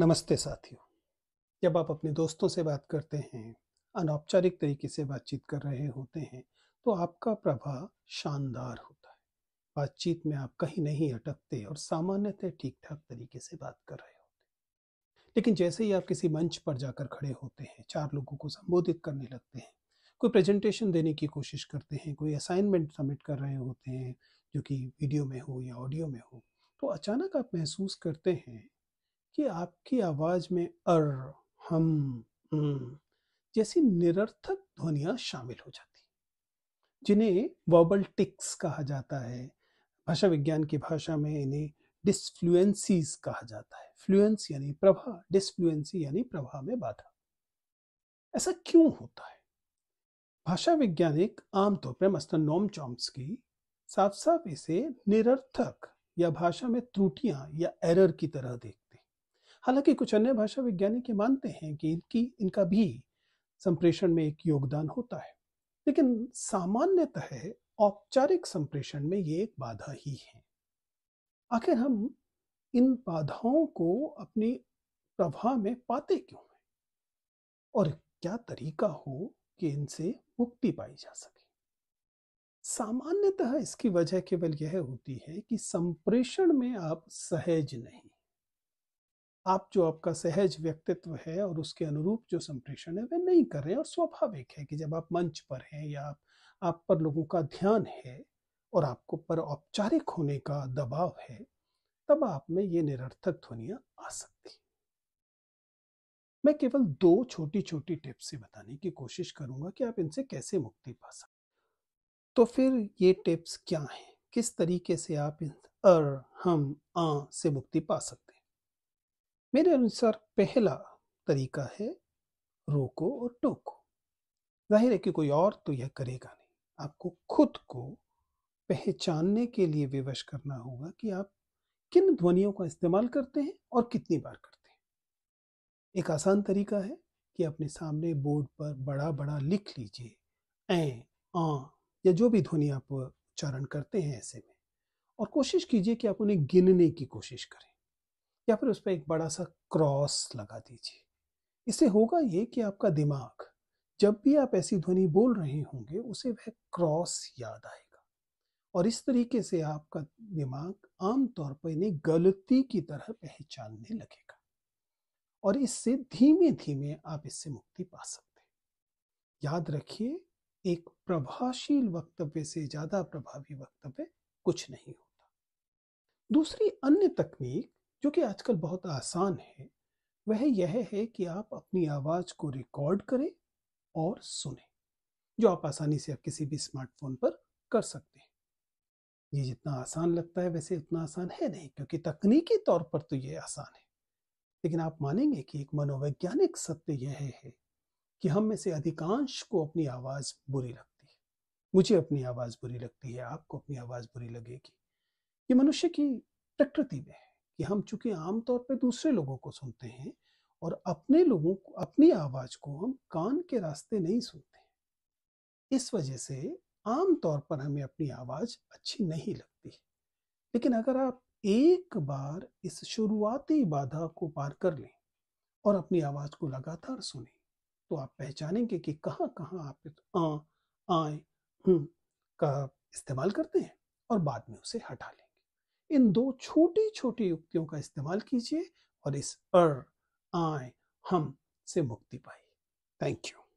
नमस्ते साथियों जब आप अपने दोस्तों से बात करते हैं अनौपचारिक तरीके से बातचीत कर रहे होते हैं तो आपका प्रभाव शानदार होता है बातचीत में आप कहीं नहीं अटकते और सामान्यतः ठीक ठाक तरीके से बात कर रहे होते लेकिन जैसे ही आप किसी मंच पर जाकर खड़े होते हैं चार लोगों को संबोधित करने लगते हैं कोई प्रेजेंटेशन देने की कोशिश करते हैं कोई असाइनमेंट सबमिट कर रहे होते हैं जो कि वीडियो में हो या ऑडियो में हो तो अचानक आप महसूस करते हैं कि आपकी आवाज में अर हम जैसी निरर्थक ध्वनिया शामिल हो जाती जिन्हें वॉबल टिक्स कहा जाता है भाषा विज्ञान की भाषा में इन्हें डिस्फ्लुएंसीज कहा जाता है फ्लुएंस यानी प्रभा डिसफ्लुएंसी यानी प्रभा में बाधा ऐसा क्यों होता है भाषा वैज्ञानिक आमतौर पर मस्तर नोम की साफ साफ इसे निरर्थक या भाषा में त्रुटियां या एरर की तरह देखते हालांकि कुछ अन्य भाषा वैज्ञानिक ये मानते हैं कि इनकी इनका भी संप्रेषण में एक योगदान होता है लेकिन सामान्यतः औपचारिक संप्रेषण में ये एक बाधा ही है आखिर हम इन बाधाओं को अपनी प्रभा में पाते क्यों हैं और क्या तरीका हो कि इनसे मुक्ति पाई जा सके सामान्यतः इसकी वजह केवल यह होती है कि संप्रेषण में आप सहज नहीं आप जो आपका सहज व्यक्तित्व है और उसके अनुरूप जो संप्रेषण है वह नहीं कर रहे हैं और स्वाभाविक है कि जब आप मंच पर हैं या आप आप पर लोगों का ध्यान है और आपको पर औपचारिक होने का दबाव है तब आप में ये निरर्थक ध्वनियां आ सकती मैं केवल दो छोटी छोटी टिप्स से बताने की कोशिश करूंगा कि आप इनसे कैसे मुक्ति पा सकते तो फिर ये टिप्स क्या हैं किस तरीके से आप इन अर हम आ से मुक्ति पा सकते मेरे अनुसार पहला तरीका है रोको और टोको जाहिर है कि कोई और तो यह करेगा नहीं आपको खुद को पहचानने के लिए विवश करना होगा कि आप किन ध्वनियों का इस्तेमाल करते हैं और कितनी बार करते हैं एक आसान तरीका है कि अपने सामने बोर्ड पर बड़ा बड़ा लिख लीजिए ए आ या जो भी ध्वनि आप उच्चारण करते हैं ऐसे में और कोशिश कीजिए कि आप उन्हें गिनने की कोशिश करें या फिर उस पर एक बड़ा सा क्रॉस लगा दीजिए इससे होगा ये कि आपका दिमाग जब भी आप ऐसी ध्वनि बोल रहे होंगे उसे वह क्रॉस याद आएगा और इस तरीके से आपका दिमाग आमतौर पर इन्हें गलती की तरह पहचानने लगेगा और इससे धीमे धीमे आप इससे मुक्ति पा सकते हैं याद रखिए एक प्रभाशील वक्तव्य से ज्यादा प्रभावी वक्तव्य कुछ नहीं होता दूसरी अन्य तकनीक जो कि आजकल बहुत आसान है वह यह है कि आप अपनी आवाज़ को रिकॉर्ड करें और सुने जो आप आसानी से आप किसी भी स्मार्टफोन पर कर सकते हैं ये जितना आसान लगता है वैसे उतना आसान है नहीं क्योंकि तकनीकी तौर पर तो ये आसान है लेकिन आप मानेंगे कि एक मनोवैज्ञानिक सत्य यह है कि हम में से अधिकांश को अपनी आवाज़ बुरी लगती है मुझे अपनी आवाज़ बुरी लगती है आपको अपनी आवाज़ बुरी लगेगी ये मनुष्य की प्रकृति में है कि हम चूंकि आमतौर पर दूसरे लोगों को सुनते हैं और अपने लोगों को अपनी आवाज को हम कान के रास्ते नहीं सुनते इस वजह से आमतौर पर हमें अपनी आवाज अच्छी नहीं लगती लेकिन अगर आप एक बार इस शुरुआती बाधा को पार कर लें और अपनी आवाज को लगातार सुने तो आप पहचानेंगे कि कहाँ कहाँ आप आ आए हम्म, का इस्तेमाल करते हैं और बाद में उसे हटा लें इन दो छोटी छोटी युक्तियों का इस्तेमाल कीजिए और इस अर आय हम से मुक्ति पाइए थैंक यू